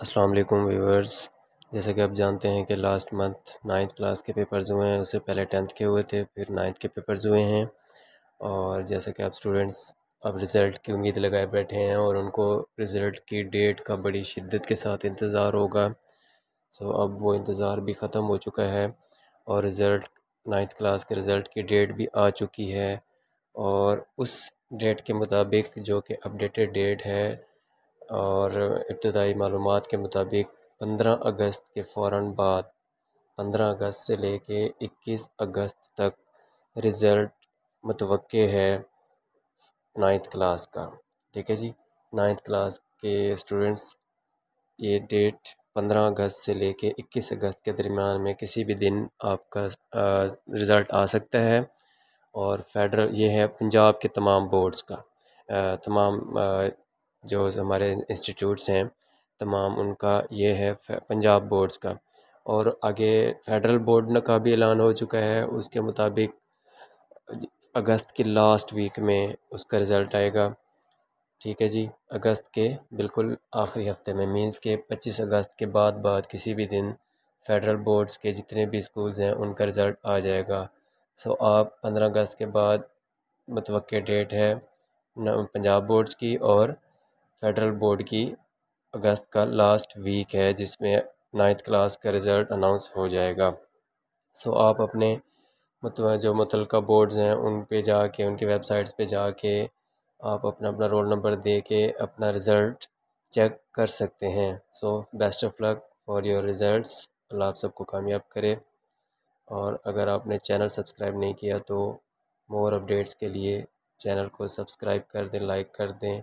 अस्सलाम वालेकुम व्यूवर्स जैसा कि आप जानते हैं कि लास्ट मंथ नाइन्थ क्लास के पेपर्स हुए हैं उससे पहले टेंथ के हुए थे फिर नाइन्थ के पेपर्स हुए हैं और जैसा कि आप स्टूडेंट्स अब रिज़ल्ट की उम्मीद लगाए बैठे हैं और उनको रिज़ल्ट की डेट का बड़ी शिद्दत के साथ इंतज़ार होगा सो अब वो इंतज़ार भी ख़त्म हो चुका है और रिज़ल्ट नाइन्थ क्लास के रिज़ल्ट की डेट भी आ चुकी है और उस डेट के मुताबिक जो कि अपडेटेड डेट है और इब्तदाई मालूम के मुताबिक पंद्रह अगस्त के फ़ौर बाद पंद्रह अगस्त से ले कर इक्कीस अगस्त तक रिज़ल्ट मतव है नाइन्थ क्लास का ठीक है जी नाइन्थ क्लास के स्टूडेंट्स ये डेट पंद्रह अगस्त से ले कर इक्कीस अगस्त के दरमियान में किसी भी दिन आपका रिज़ल्ट आ सकता है और फेडरल ये है पंजाब के तमाम बोर्ड्स का आ, तमाम जो हमारे इंस्टीट्यूट्स हैं तमाम उनका ये है पंजाब बोर्ड्स का और आगे फेडरल बोर्ड का भी ऐलान हो चुका है उसके मुताबिक अगस्त के लास्ट वीक में उसका रिज़ल्ट आएगा ठीक है जी अगस्त के बिल्कुल आखिरी हफ्ते में मींस के 25 अगस्त के बाद बाद किसी भी दिन फेडरल बोर्ड्स के जितने भी स्कूल्स हैं उनका रिज़ल्ट आ जाएगा सो आप 15 अगस्त के बाद मतवक़ डेट है पंजाब बोर्ड्स की और फेडरल बोर्ड की अगस्त का लास्ट वीक है जिसमें नाइन्थ क्लास का रिज़ल्ट अनाउंस हो जाएगा सो so, आप अपने मतलब जो मुतल बोर्ड्स हैं उन पे जाके उनकी वेबसाइट्स पे जाके आप अपना अपना रोल नंबर दे के अपना रिज़ल्ट चेक कर सकते हैं so best of luck for your result Allah आप सबको कामयाब करे और अगर आपने चैनल सब्सक्राइब नहीं किया तो मोर अपडेट्स के लिए चैनल को सब्सक्राइब कर दें लाइक कर दें